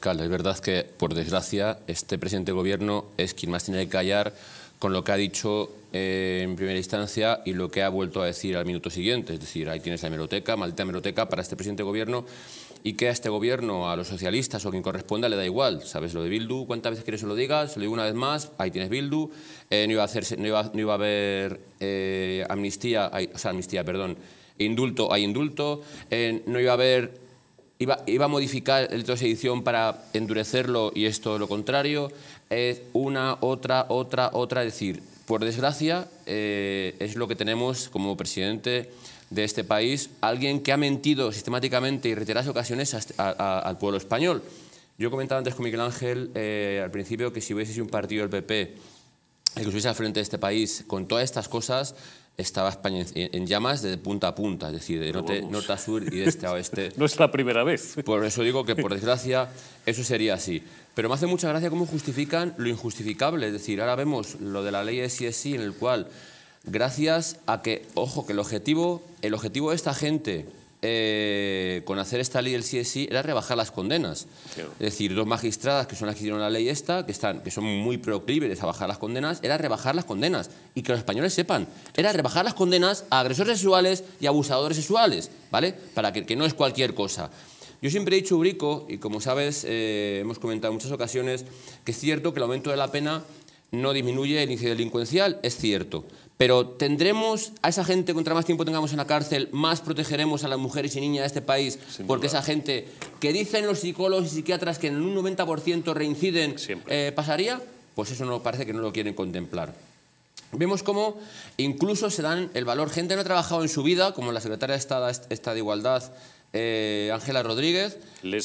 es verdad que, por desgracia, este presidente de gobierno es quien más tiene que callar con lo que ha dicho eh, en primera instancia y lo que ha vuelto a decir al minuto siguiente. Es decir, ahí tienes la hemeroteca, maldita hemeroteca para este presidente de gobierno y que a este gobierno, a los socialistas o quien corresponda, le da igual. ¿Sabes lo de Bildu? ¿Cuántas veces quieres que se lo diga? Se lo digo una vez más, ahí tienes Bildu. Eh, no, iba a haber eh, amnistía, o sea, amnistía, perdón, indulto, hay indulto. no iba a haber Iba, a modificar el texto de edición para endurecerlo y esto lo contrario. Es una, otra, otra, otra. decir, por desgracia, eh, es lo que tenemos como presidente de este país, alguien que ha mentido sistemáticamente y reiteradas ocasiones este, al pueblo español. Yo comentaba antes con Miguel Ángel eh, al principio que si hubiese un partido del PP el que estuviese al frente de este país con todas estas cosas, estaba España en, llamas de punta a punta, es decir, de norte, a sur y de este a oeste. no es la primera vez. Por eso digo que, por desgracia, eso sería así. Pero me hace mucha gracia cómo justifican lo injustificable. Es decir, ahora vemos lo de la ley de sí es sí, en el cual, gracias a que, ojo, que el objetivo, el objetivo de esta gente eh, con hacer esta ley del CSI era rebajar las condenas. Es decir, dos magistradas que son las que hicieron la ley esta, que, están, que son muy proclives a bajar las condenas, era rebajar las condenas. Y que los españoles sepan, era rebajar las condenas a agresores sexuales y abusadores sexuales, ¿vale? Para que, no es cualquier cosa. Yo siempre he dicho, Ubrico, y como sabes, eh, hemos comentado en muchas ocasiones, que es cierto que el aumento de la pena no disminuye el índice delincuencial, es cierto. Pero ¿tendremos a esa gente, contra más tiempo tengamos en la cárcel, más protegeremos a las mujeres y niñas de este país? porque esa gente que dicen los psicólogos y psiquiatras que en un 90% reinciden, eh, ¿pasaría? Pues eso no parece que no lo quieren contemplar. Vemos cómo incluso se dan el valor. Gente no ha trabajado en su vida, como la secretaria de Estado de Igualdad, eh, Ángela Rodríguez. Les